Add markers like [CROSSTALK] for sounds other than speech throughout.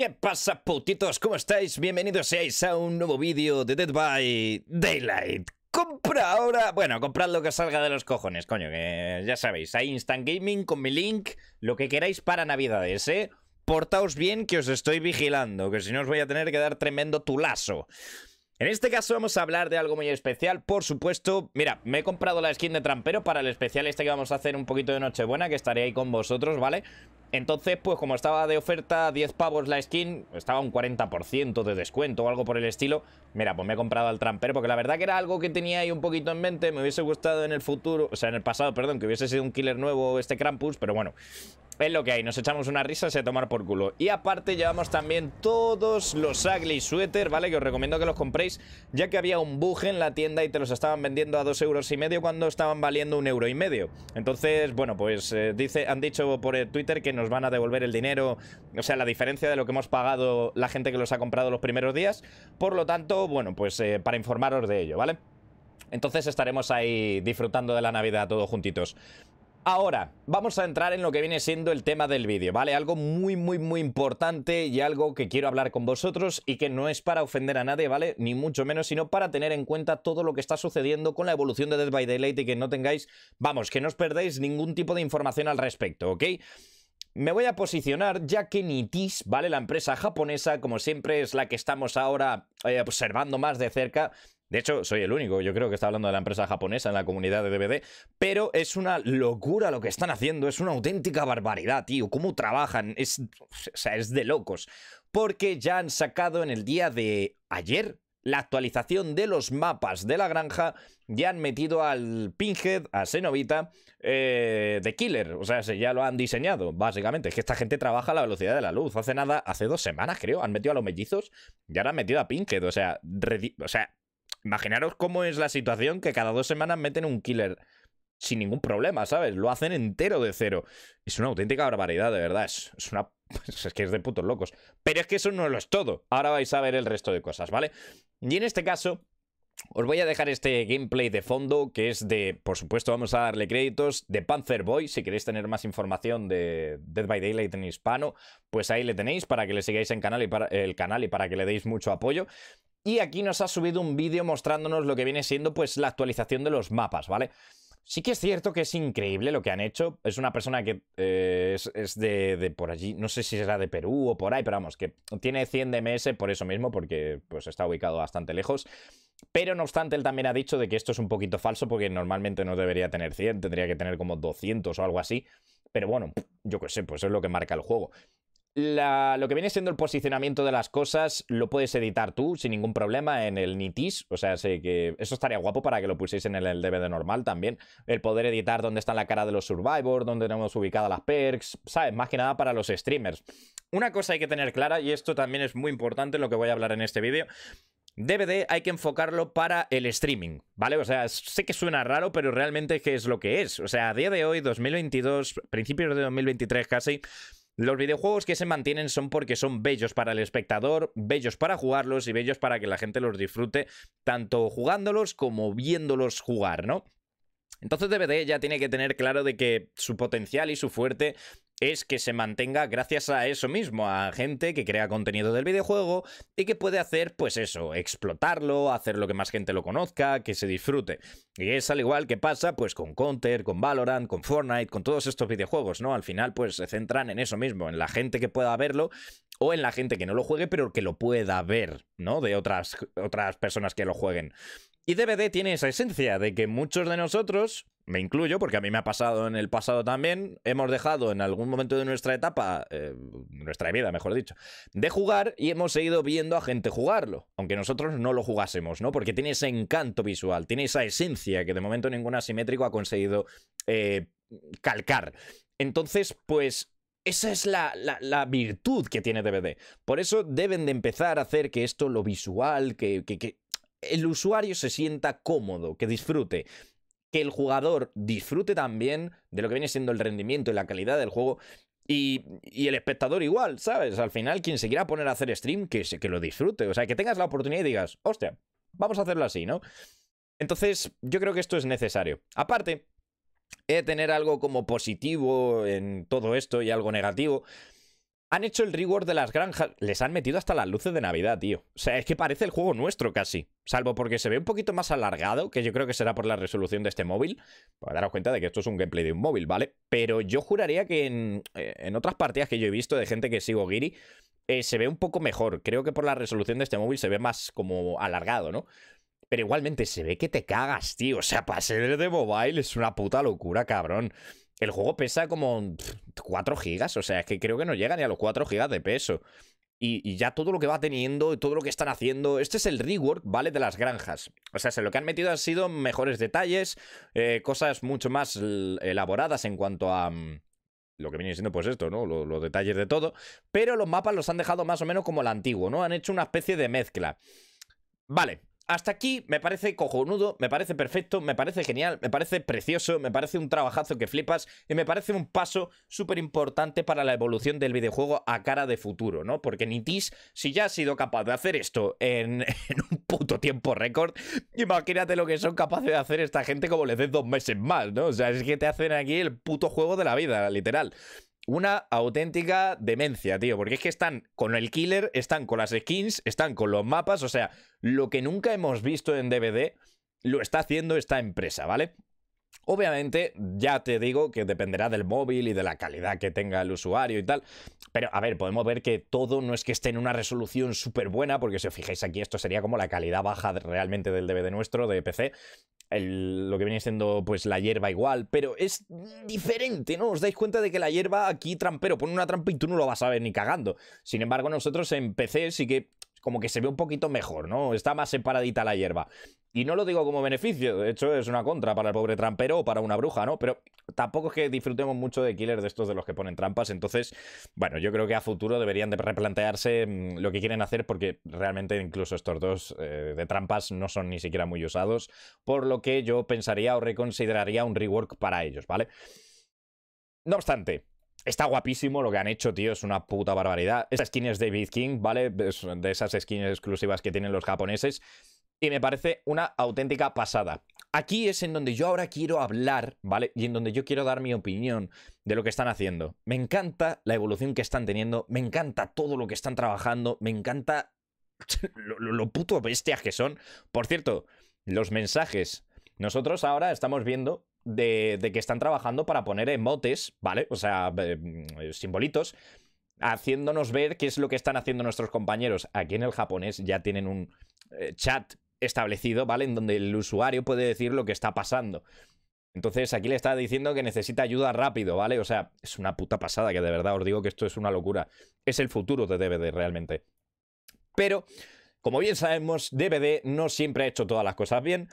¿Qué pasa, putitos? ¿Cómo estáis? Bienvenidos seáis a un nuevo vídeo de Dead by Daylight. Compra ahora... Bueno, comprad lo que salga de los cojones, coño, que ya sabéis. Hay Instant Gaming con mi link, lo que queráis para Navidades, ¿eh? Portaos bien que os estoy vigilando, que si no os voy a tener que dar tremendo tulazo. En este caso vamos a hablar de algo muy especial, por supuesto. Mira, me he comprado la skin de trampero para el especial este que vamos a hacer un poquito de Nochebuena, que estaré ahí con vosotros, ¿vale? Entonces, pues como estaba de oferta 10 pavos la skin, estaba un 40% de descuento o algo por el estilo. Mira, pues me he comprado al trampero, porque la verdad que era algo que tenía ahí un poquito en mente. Me hubiese gustado en el futuro, o sea, en el pasado, perdón, que hubiese sido un killer nuevo este Krampus, pero bueno. Es lo que hay, nos echamos una risa se tomar por culo. Y aparte llevamos también todos los ugly suéter, ¿vale? Que os recomiendo que los compréis, ya que había un bug en la tienda y te los estaban vendiendo a dos euros y medio cuando estaban valiendo un euro y medio. Entonces, bueno, pues eh, dice, han dicho por Twitter que nos van a devolver el dinero, o sea, la diferencia de lo que hemos pagado la gente que los ha comprado los primeros días. Por lo tanto, bueno, pues eh, para informaros de ello, ¿vale? Entonces estaremos ahí disfrutando de la Navidad todos juntitos. Ahora, vamos a entrar en lo que viene siendo el tema del vídeo, ¿vale? Algo muy, muy, muy importante y algo que quiero hablar con vosotros y que no es para ofender a nadie, ¿vale? Ni mucho menos, sino para tener en cuenta todo lo que está sucediendo con la evolución de Dead by Daylight y que no tengáis, vamos, que no os perdáis ningún tipo de información al respecto, ¿ok? Me voy a posicionar ya que Nitis, ¿vale? La empresa japonesa, como siempre, es la que estamos ahora eh, observando más de cerca de hecho, soy el único, yo creo que está hablando de la empresa japonesa en la comunidad de DVD, pero es una locura lo que están haciendo, es una auténtica barbaridad, tío, cómo trabajan, es, o sea, es de locos. Porque ya han sacado en el día de ayer, la actualización de los mapas de la granja ya han metido al Pinhead, a cenovita eh, de Killer. O sea, ya lo han diseñado, básicamente. Es que esta gente trabaja a la velocidad de la luz. Hace nada, hace dos semanas creo, han metido a los mellizos y ahora han metido a Pinhead. O sea, o sea Imaginaros cómo es la situación que cada dos semanas meten un killer sin ningún problema, ¿sabes? Lo hacen entero de cero. Es una auténtica barbaridad, de verdad. Es, una. [LAUGHS] Es que es de putos locos. Pero es que eso no lo es todo. Ahora vais a ver el resto de cosas, ¿vale? Y en este caso. Os voy a dejar este gameplay de fondo que es de, por supuesto vamos a darle créditos, de Panzer Boy, si queréis tener más información de Dead by Daylight en hispano, pues ahí le tenéis para que le sigáis en canal y para, el canal y para que le deis mucho apoyo. Y aquí nos ha subido un vídeo mostrándonos lo que viene siendo pues la actualización de los mapas, ¿vale? Sí que es cierto que es increíble lo que han hecho. Es una persona que eh, es, de, por allí, no sé si será de Perú o por ahí, pero vamos, que tiene 100 DMS por eso mismo, porque pues está ubicado bastante lejos. Pero no obstante, él también ha dicho de que esto es un poquito falso porque normalmente no debería tener 100, tendría que tener como 200 o algo así. Pero bueno, yo qué sé, pues es lo que marca el juego lo que viene siendo el posicionamiento de las cosas lo puedes editar tú sin ningún problema en el Nitis. O sea, sé que eso estaría guapo para que lo pusieses en el, DVD normal también. El poder editar dónde está la cara de los Survivors, dónde tenemos ubicadas las perks, ¿sabes? Más que nada para los streamers. Una cosa hay que tener clara, y esto también es muy importante en lo que voy a hablar en este vídeo. DVD hay que enfocarlo para el streaming, ¿vale? O sea, sé que suena raro, pero realmente es es lo que es. O sea, a día de hoy, 2022, principios de 2023 casi, los videojuegos que se mantienen son porque son bellos para el espectador, bellos para jugarlos y bellos para que la gente los disfrute tanto jugándolos como viéndolos jugar, ¿no? Entonces DVD ya tiene que tener claro de que su potencial y su fuerte es que se mantenga gracias a eso mismo, a gente que crea contenido del videojuego y que puede hacer, pues eso, explotarlo, hacer lo que más gente lo conozca, que se disfrute. Y es al igual que pasa, pues con Counter, con Valorant, con Fortnite, con todos estos videojuegos, ¿no? Al final, pues se centran en eso mismo, en la gente que pueda verlo o en la gente que no lo juegue, pero que lo pueda ver, ¿no? De otras, otras personas que lo jueguen. Y DVD tiene esa esencia de que muchos de nosotros, me incluyo, porque a mí me ha pasado en el pasado también, hemos dejado en algún momento de nuestra etapa, eh, nuestra vida, mejor dicho, de jugar y hemos seguido viendo a gente jugarlo, aunque nosotros no lo jugásemos, ¿no? Porque tiene ese encanto visual, tiene esa esencia que de momento ningún asimétrico ha conseguido eh, calcar. Entonces, pues esa es la, virtud que tiene DVD. Por eso deben de empezar a hacer que esto, lo visual, que, el usuario se sienta cómodo, que disfrute que el jugador disfrute también de lo que viene siendo el rendimiento y la calidad del juego. Y, el espectador igual, ¿sabes? Al final, quien se quiera poner a hacer stream, que, que lo disfrute. O sea, que tengas la oportunidad y digas, hostia, vamos a hacerlo así, ¿no? Entonces, yo creo que esto es necesario. Aparte, de tener algo como positivo en todo esto y algo negativo. Han hecho el reward de las granjas. Les han metido hasta las luces de Navidad, tío. O sea, es que parece el juego nuestro casi. Salvo porque se ve un poquito más alargado, que yo creo que será por la resolución de este móvil. Para pues daros cuenta de que esto es un gameplay de un móvil, ¿vale? Pero yo juraría que en, eh, otras partidas que yo he visto de gente que sigo Giri, eh, se ve un poco mejor. Creo que por la resolución de este móvil se ve más como alargado, ¿no? Pero igualmente se ve que te cagas, tío. O sea, para ser de mobile es una puta locura, cabrón. El juego pesa como 4 gigas, o sea, es que creo que no llega ni a los 4 gigas de peso. Y, ya todo lo que va teniendo, todo lo que están haciendo. Este es el rework, ¿vale? De las granjas. O sea, se lo que han metido han sido mejores detalles, eh, cosas mucho más elaboradas en cuanto a mm, lo que viene siendo pues esto, ¿no? Los, los, detalles de todo. Pero los mapas los han dejado más o menos como el antiguo, ¿no? Han hecho una especie de mezcla. Vale, hasta aquí me parece cojonudo, me parece perfecto, me parece genial, me parece precioso, me parece un trabajazo que flipas y me parece un paso súper importante para la evolución del videojuego a cara de futuro, ¿no? Porque Nitis, si ya ha sido capaz de hacer esto en, [LAUGHS] en un puto tiempo récord, imagínate lo que son capaces de hacer esta gente como les des dos meses más, ¿no? O sea, es que te hacen aquí el puto juego de la vida, literal una auténtica demencia, tío. Porque es que están con el killer, están con las skins, están con los mapas. O sea, lo que nunca hemos visto en DVD lo está haciendo esta empresa, ¿vale? Obviamente, ya te digo que dependerá del móvil y de la calidad que tenga el usuario y tal. Pero, a ver, podemos ver que todo no es que esté en una resolución súper buena, porque si os fijáis aquí, esto sería como la calidad baja realmente del DVD nuestro, de PC lo que viene siendo pues la hierba igual, pero es diferente, ¿no? Os dais cuenta de que la hierba aquí trampero pone una trampa y tú no lo vas a ver ni cagando. Sin embargo, nosotros en PC sí que como que se ve un poquito mejor, ¿no? Está más separadita la hierba. Y no lo digo como beneficio, de hecho es una contra para el pobre trampero o para una bruja, ¿no? Pero tampoco es que disfrutemos mucho de killers de estos de los que ponen trampas, entonces, bueno, yo creo que a futuro deberían de replantearse mm, lo que quieren hacer porque realmente incluso estos dos eh, de trampas no son ni siquiera muy usados, por lo que yo pensaría o reconsideraría un rework para ellos, ¿vale? No obstante, Está guapísimo lo que han hecho, tío, es una puta barbaridad. Esta skin es David King, ¿vale? de esas skins exclusivas que tienen los japoneses. Y me parece una auténtica pasada. Aquí es en donde yo ahora quiero hablar, ¿vale? Y en donde yo quiero dar mi opinión de lo que están haciendo. Me encanta la evolución que están teniendo, me encanta todo lo que están trabajando, me encanta [LAUGHS] lo, lo puto bestias que son. Por cierto, los mensajes. Nosotros ahora estamos viendo de, que están trabajando para poner emotes, ¿vale? O sea, mm, eh, simbolitos, haciéndonos ver qué es lo que están haciendo nuestros compañeros. Aquí en el japonés ya tienen un eh, chat establecido, ¿vale? En donde el usuario puede decir lo que está pasando. Entonces aquí le está diciendo que necesita ayuda rápido, ¿vale? O sea, es una puta pasada que de verdad os digo que esto es una locura. Es el futuro de DVD realmente. Pero, como bien sabemos, DVD no siempre ha hecho todas las cosas bien.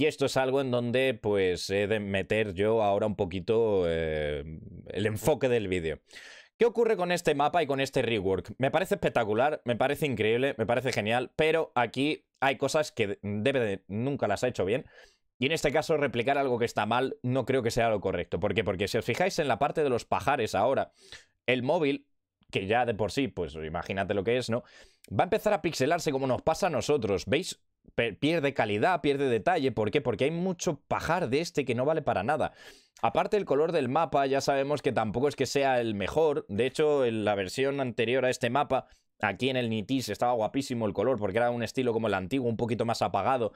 Y esto es algo en donde pues he de meter yo ahora un poquito eh, el enfoque del vídeo. ¿Qué ocurre con este mapa y con este rework? Me parece espectacular, me parece increíble, me parece genial, pero aquí hay cosas que debe nunca las ha hecho bien. Y en este caso, replicar algo que está mal no creo que sea lo correcto. ¿Por qué? Porque si os fijáis en la parte de los pajares ahora, el móvil, que ya de por sí, pues imagínate lo que es, ¿no? Va a empezar a pixelarse como nos pasa a nosotros, ¿veis? pierde calidad, pierde detalle. ¿Por qué? Porque hay mucho pajar de este que no vale para nada. Aparte el color del mapa, ya sabemos que tampoco es que sea el mejor. De hecho, en la versión anterior a este mapa, aquí en el Nitis, estaba guapísimo el color porque era un estilo como el antiguo, un poquito más apagado.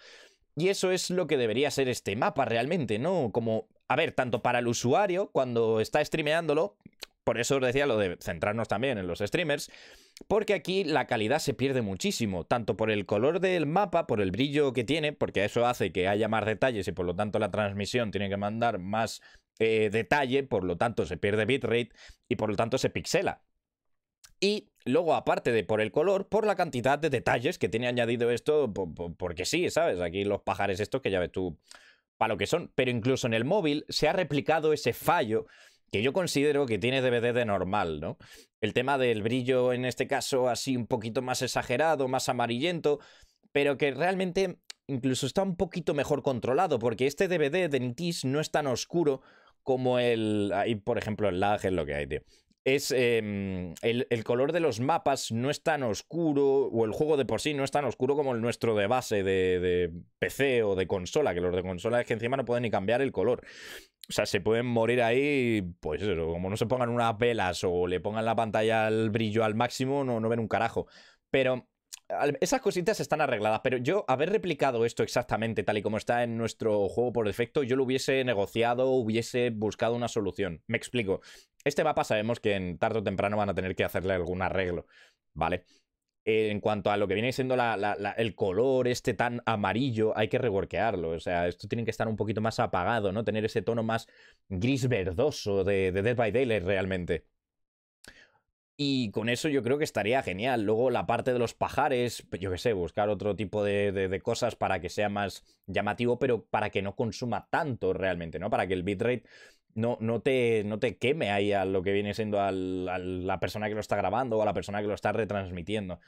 Y eso es lo que debería ser este mapa realmente, ¿no? Como, a ver, tanto para el usuario, cuando está streameándolo, por eso os decía lo de centrarnos también en los streamers, porque aquí la calidad se pierde muchísimo, tanto por el color del mapa, por el brillo que tiene, porque eso hace que haya más detalles y por lo tanto la transmisión tiene que mandar más eh, detalle, por lo tanto se pierde bitrate y por lo tanto se pixela. Y luego, aparte de por el color, por la cantidad de detalles que tiene añadido esto, porque sí, ¿sabes? Aquí los pájaros estos que ya ves tú para lo que son, pero incluso en el móvil se ha replicado ese fallo que yo considero que tiene DVD de normal, ¿no? El tema del brillo, en este caso, así un poquito más exagerado, más amarillento, pero que realmente incluso está un poquito mejor controlado, porque este DVD de Nitis no es tan oscuro como el... Ahí, por ejemplo, el lag es lo que hay, tío. Es em, el, color de los mapas no es tan oscuro, o el juego de por sí no es tan oscuro como el nuestro de base de, de PC o de consola, que los de consola es que encima no pueden ni cambiar el color. O sea, se pueden morir ahí, pues eso, como no se pongan unas velas o le pongan la pantalla al brillo al máximo, no, no ven un carajo. Pero esas cositas están arregladas, pero yo haber replicado esto exactamente tal y como está en nuestro juego por defecto, yo lo hubiese negociado, hubiese buscado una solución. Me explico. Este mapa sabemos que en tarde o temprano van a tener que hacerle algún arreglo, ¿vale? Eh, en cuanto a lo que viene siendo el color este tan amarillo, hay que reworkearlo. O sea, esto tiene que estar un poquito más apagado, ¿no? Tener ese tono más gris verdoso de, de Dead by Daylight realmente. Y con eso yo creo que estaría genial. Luego la parte de los pajares, yo qué sé, buscar otro tipo de, cosas para que sea más llamativo, pero para que no consuma tanto realmente, ¿no? Para que el bitrate no, no, te, no te queme ahí a lo que viene siendo a la persona que lo está grabando o a la persona que lo está retransmitiendo.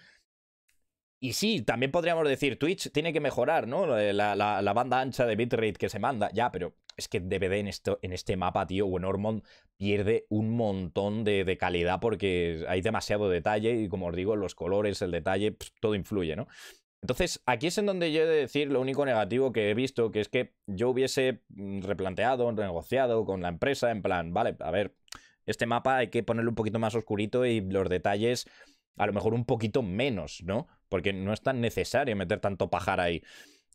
Y sí, también podríamos decir, Twitch tiene que mejorar, ¿no? Eh, la, banda ancha de bitrate que se manda. Ya, pero es que DVD en, esto, en este mapa, tío, o en Ormond, pierde un montón de, calidad porque hay demasiado detalle y, como os digo, los colores, el detalle, todo influye, ¿no? Entonces, aquí es en donde yo he de decir lo único negativo que he visto, que es que yo hubiese mm, replanteado, renegociado con la empresa, en plan, vale, a ver, este mapa hay que ponerlo un poquito más oscurito y los detalles a lo mejor un poquito menos, ¿no? Porque no es tan necesario meter tanto pajar ahí.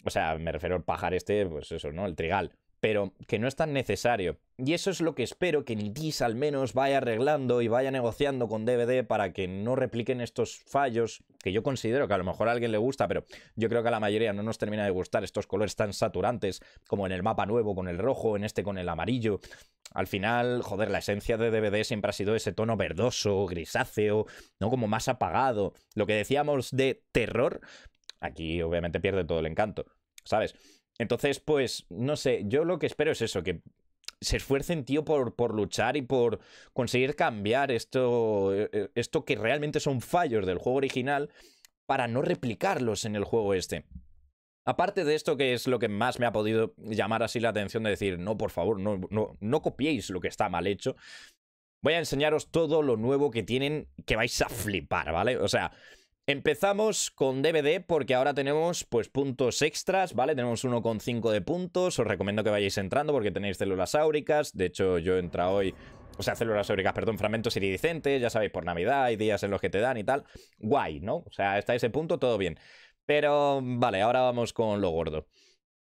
O sea, me refiero al pajar este, pues eso, ¿no? El trigal pero que no es tan necesario. Y eso es lo que espero que Nitis al menos vaya arreglando y vaya negociando con DVD para que no repliquen estos fallos, que yo considero que a lo mejor a alguien le gusta, pero yo creo que a la mayoría no nos termina de gustar estos colores tan saturantes, como en el mapa nuevo con el rojo, en este con el amarillo. Al final, joder, la esencia de DVD siempre ha sido ese tono verdoso, grisáceo, ¿no? Como más apagado. Lo que decíamos de terror, aquí obviamente pierde todo el encanto, ¿sabes? Entonces, pues, no sé, yo lo que espero es eso, que se esfuercen, tío, por, por luchar y por conseguir cambiar esto, eh, eh, esto que realmente son fallos del juego original para no replicarlos en el juego este. Aparte de esto, que es lo que más me ha podido llamar así la atención de decir, no, por favor, no, no, no copiéis lo que está mal hecho. Voy a enseñaros todo lo nuevo que tienen que vais a flipar, ¿vale? O sea, Empezamos con DVD porque ahora tenemos pues puntos extras, ¿vale? Tenemos 1,5 de puntos, os recomiendo que vayáis entrando porque tenéis células áuricas, de hecho yo entra hoy, o sea, células áuricas, perdón, fragmentos iridicentes. ya sabéis, por Navidad hay días en los que te dan y tal, guay, ¿no? O sea, hasta ese punto todo bien. Pero vale, ahora vamos con lo gordo.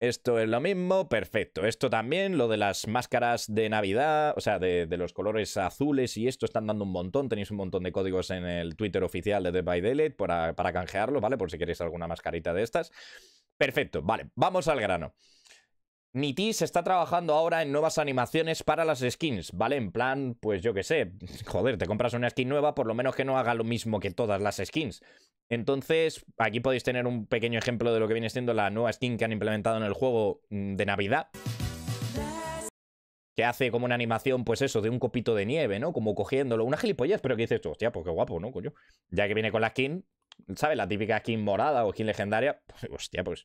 Esto es lo mismo, perfecto. Esto también, lo de las máscaras de Navidad, o sea, de, los colores azules y esto están dando un montón. Tenéis un montón de códigos en el Twitter oficial de Dead by Delete para, para canjearlo, ¿vale? Por si queréis alguna mascarita de estas. Perfecto, vale, vamos al grano. Niti se está trabajando ahora en nuevas animaciones para las skins, ¿vale? En plan, pues yo qué sé, joder, te compras una skin nueva, por lo menos que no haga lo mismo que todas las skins. Entonces, aquí podéis tener un pequeño ejemplo de lo que viene siendo la nueva skin que han implementado en el juego mm, de Navidad que hace como una animación, pues eso, de un copito de nieve, ¿no? Como cogiéndolo, una gilipollez, pero que dices tú, hostia, pues qué guapo, ¿no, coño? Ya que viene con la skin, ¿sabes? La típica skin morada o skin legendaria, [LAUGHS] pues, hostia, pues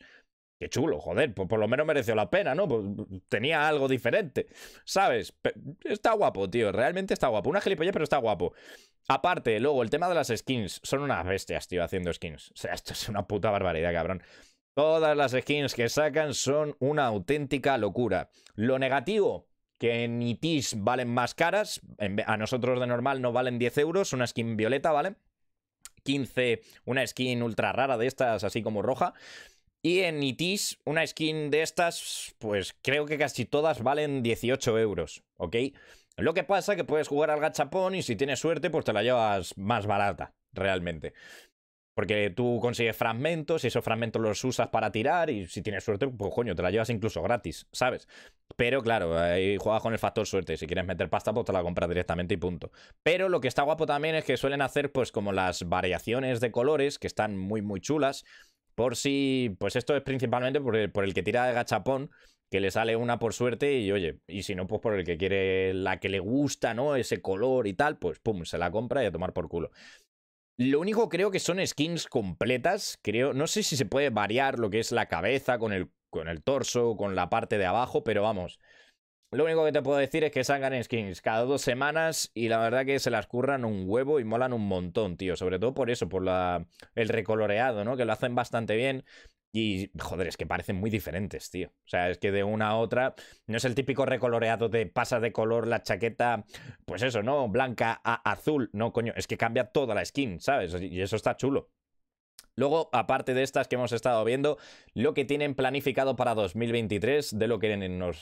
Qué chulo, joder, pues por lo menos mereció la pena, ¿no? Pues, tenía algo diferente, ¿sabes? Está guapo, tío, realmente está guapo. Una gilipollas, pero está guapo. Aparte, luego, el tema de las skins. Son unas bestias, tío, haciendo skins. O sea, esto es una puta barbaridad, cabrón. Todas las skins que sacan son una auténtica locura. Lo negativo, que en ITIS valen más caras. A nosotros de normal no valen 10 euros. Una skin violeta, ¿vale? 15, una skin ultra rara de estas, así como roja. Y en Itis, una skin de estas, pues creo que casi todas valen 18 euros, ¿ok? Lo que pasa es que puedes jugar al gachapón y si tienes suerte, pues te la llevas más barata, realmente. Porque tú consigues fragmentos y esos fragmentos los usas para tirar y si tienes suerte, pues coño, te la llevas incluso gratis, ¿sabes? Pero claro, ahí juegas con el factor suerte. Si quieres meter pasta, pues te la compras directamente y punto. Pero lo que está guapo también es que suelen hacer pues como las variaciones de colores, que están muy muy chulas. Por si, pues esto es principalmente por el, que tira de gachapón, que le sale una por suerte y oye, y si no, pues por el que quiere la que le gusta, ¿no? Ese color y tal, pues pum, se la compra y a tomar por culo. Lo único creo que son skins completas, creo, no sé si se puede variar lo que es la cabeza con el, con el torso, con la parte de abajo, pero vamos, lo único que te puedo decir es que sacan skins cada dos semanas y la verdad que se las curran un huevo y molan un montón, tío. Sobre todo por eso, por la, el recoloreado, ¿no? Que lo hacen bastante bien. Y, joder, es que parecen muy diferentes, tío. O sea, es que de una a otra no es el típico recoloreado de pasa de color la chaqueta, pues eso, ¿no? Blanca a azul. No, coño, es que cambia toda la skin, ¿sabes? Y eso está chulo. Luego, aparte de estas que hemos estado viendo, lo que tienen planificado para 2023, de lo que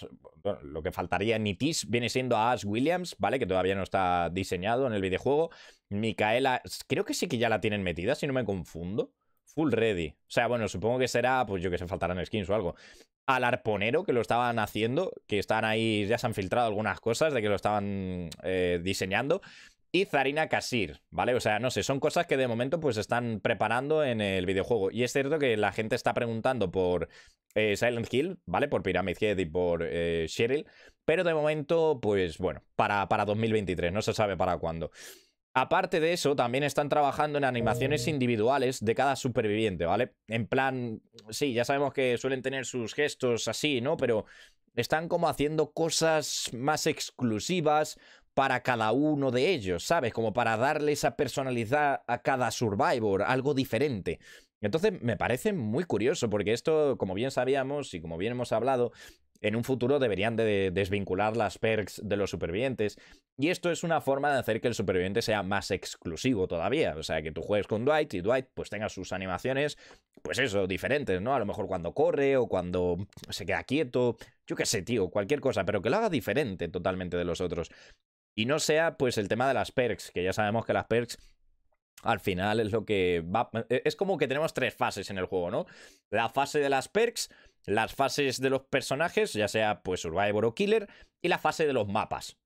lo que faltaría en ITIS, viene siendo a Ash Williams, ¿vale? Que todavía no está diseñado en el videojuego. Micaela, creo que sí que ya la tienen metida, si no me confundo. Full ready. O sea, bueno, supongo que será, pues yo que sé, faltarán skins o algo. Al arponero que lo estaban haciendo, que están ahí, ya se han filtrado algunas cosas de que lo estaban eh, diseñando y Zarina Kasir, ¿vale? O sea, no sé, son cosas que de momento pues están preparando en el videojuego. Y es cierto que la gente está preguntando por eh, Silent Hill, ¿vale? Por Pyramid Head y por Sheryl. Eh, Cheryl, pero de momento pues bueno, para, para 2023, no se sabe para cuándo. Aparte de eso, también están trabajando en animaciones individuales de cada superviviente, ¿vale? En plan, sí, ya sabemos que suelen tener sus gestos así, ¿no? Pero están como haciendo cosas más exclusivas para cada uno de ellos, ¿sabes? Como para darle esa personalidad a cada Survivor, algo diferente. Entonces me parece muy curioso, porque esto, como bien sabíamos y como bien hemos hablado, en un futuro deberían de desvincular las perks de los supervivientes. Y esto es una forma de hacer que el superviviente sea más exclusivo todavía. O sea, que tú juegues con Dwight y Dwight pues tenga sus animaciones, pues eso, diferentes, ¿no? A lo mejor cuando corre o cuando se queda quieto, yo qué sé, tío, cualquier cosa, pero que lo haga diferente totalmente de los otros. Y no sea pues el tema de las perks, que ya sabemos que las perks al final es lo que va... E-, es como que tenemos tres fases en el juego, ¿no? La fase de las perks, las fases de los personajes, ya sea pues Survivor o Killer, y la fase de los mapas.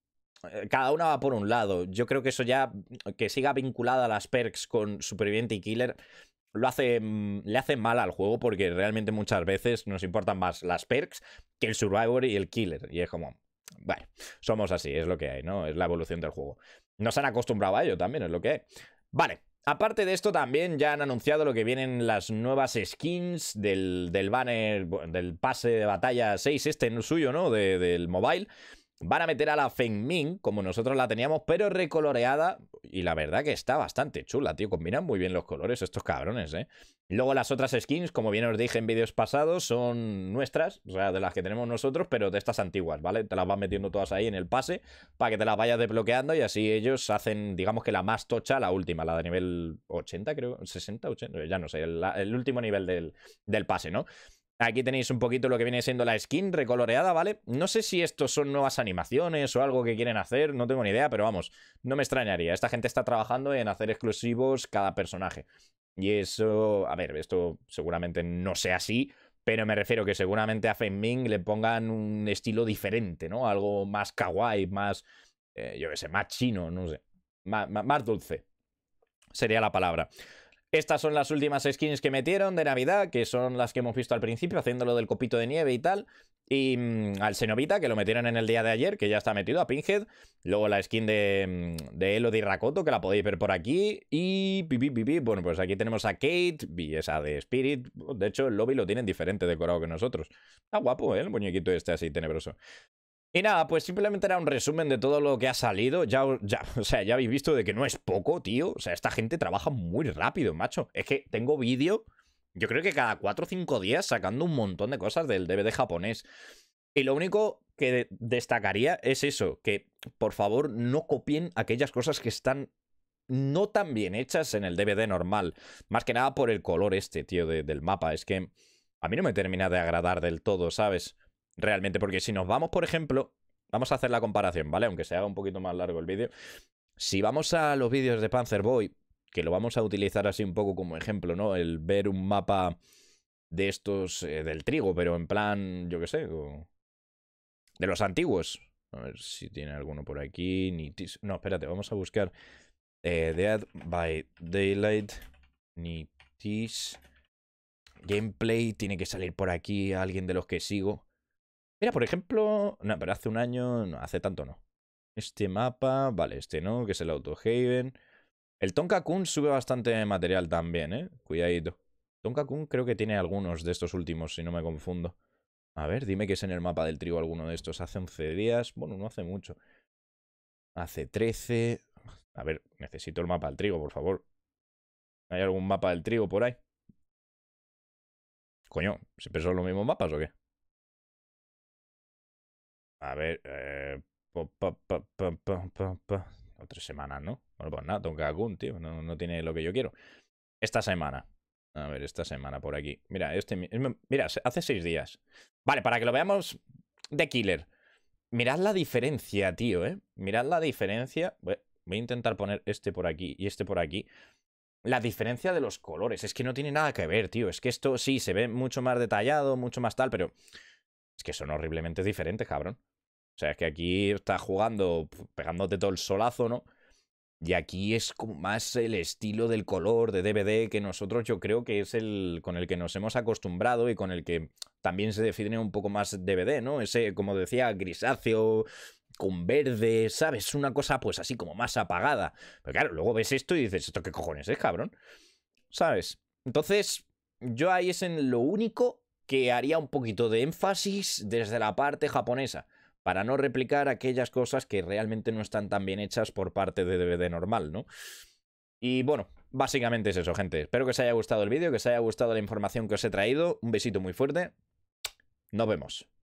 Eh, cada una va por un lado. Yo creo que eso ya, que siga vinculada a las perks con Superviviente y Killer, lo hace, mm, le hace mal al juego porque realmente muchas veces nos importan más las perks que el Survivor y el Killer. Y es como, vale somos así, es lo que hay, ¿no? Es la evolución del juego. Nos han acostumbrado a ello también, es lo que hay. Vale, Aparte de esto, también ya han anunciado lo que vienen las nuevas skins del, banner, del pase de batalla 6, este en suyo, ¿no? del mobile. Van a meter a la Fengmin, como nosotros la teníamos, pero recoloreada. Y la verdad que está bastante chula, tío. Combinan muy bien los colores estos cabrones, ¿eh? Luego las otras skins, como bien os dije en vídeos pasados, son nuestras. O sea, de las que tenemos nosotros, pero de estas antiguas, ¿vale? Te las vas metiendo todas ahí en el pase para que te las vayas desbloqueando y así ellos hacen, digamos que la más tocha, la última, la de nivel 80, creo. 60, 80, ya no sé, el, el último nivel del, del pase, ¿no? Aquí tenéis un poquito lo que viene siendo la skin recoloreada, ¿vale? No sé si estos son nuevas animaciones o algo que quieren hacer, no tengo ni idea, pero vamos, no me extrañaría. Esta gente está trabajando en hacer exclusivos cada personaje. Y eso, a ver, esto seguramente no sea así, pero me refiero que seguramente a Ming le pongan un estilo diferente, ¿no? Algo más kawaii, más, eh, yo qué sé, más chino, no sé, más dulce sería la palabra. Estas son las últimas skins que metieron de Navidad, que son las que hemos visto al principio, haciéndolo del copito de nieve y tal. Y mm, al Senovita, que lo metieron en el día de ayer, que ya está metido, a Pinhead. Luego la skin de, mm, Elodie Rakoto, que la podéis ver por aquí. Y pipi, bueno, pues aquí tenemos a Kate y esa de Spirit. De hecho, el lobby lo tienen diferente decorado que nosotros. Está guapo, ¿eh? El muñequito este así tenebroso. Y nada, pues simplemente era un resumen de todo lo que ha salido. Ya, ya, [LAUGHS] o sea, ya habéis visto de que no es poco, tío. O sea, esta gente trabaja muy rápido, macho. Es que tengo vídeo, yo creo que cada 4 o 5 días sacando un montón de cosas del DVD japonés. Y lo único que destacaría es eso, que por favor no copien aquellas cosas que están no tan bien hechas en el DVD normal. Más que nada por el color este, tío, del mapa. Es que a mí no me termina de agradar del todo, ¿sabes? Realmente, porque si nos vamos, por ejemplo, vamos a hacer la comparación, ¿vale? Aunque se haga un poquito más largo el vídeo. Si vamos a los vídeos de Panzer Boy, que lo vamos a utilizar así un poco como ejemplo, ¿no? El ver un mapa de estos eh, del trigo, pero en plan, yo qué sé, de los antiguos. A ver si tiene alguno por aquí. no, espérate, vamos a buscar eh, Dead by Daylight. Nitis. Gameplay. Tiene que salir por aquí alguien de los que sigo. Mira, por ejemplo, no, pero hace un año, no, hace tanto no. Este mapa, vale, este no, que es el Autohaven. El Tonka Kun sube bastante material también, ¿eh? Cuidadito. Tonka Kun creo que tiene algunos de estos últimos, si no me confundo. A ver, dime que es en el mapa del trigo alguno de estos. Hace 11 días, bueno, no hace mucho. Hace 13... A ver, necesito el mapa del trigo, por favor. ¿Hay algún mapa del trigo por ahí? Coño, ¿siempre son los mismos mapas o qué? A ver. Eh, Otras semanas, ¿no? Bueno, pues nada, Don Gagún, tío. No, no tiene lo que yo quiero. Esta semana. A ver, esta semana por aquí. Mira, este. Mira, hace seis días. Vale, para que lo veamos de killer. Mirad la diferencia, tío, ¿eh? Mirad la diferencia. Voy a intentar poner este por aquí y este por aquí. La diferencia de los colores. Es que no tiene nada que ver, tío. Es que esto sí se ve mucho más detallado, mucho más tal, pero. Es que son horriblemente diferentes, cabrón. O sea, es que aquí estás jugando, pegándote todo el solazo, ¿no? Y aquí es como más el estilo del color de DVD que nosotros yo creo que es el con el que nos hemos acostumbrado y con el que también se define un poco más DVD, ¿no? Ese, como decía, grisáceo, con verde, ¿sabes? Una cosa pues así como más apagada. Pero claro, luego ves esto y dices, ¿esto qué cojones es, cabrón? ¿Sabes? Entonces, yo ahí es en lo único que haría un poquito de énfasis desde la parte japonesa para no replicar aquellas cosas que realmente no están tan bien hechas por parte de DVD normal, ¿no? Y bueno, básicamente es eso, gente. Espero que os haya gustado el vídeo, que os haya gustado la información que os he traído. Un besito muy fuerte. Nos vemos.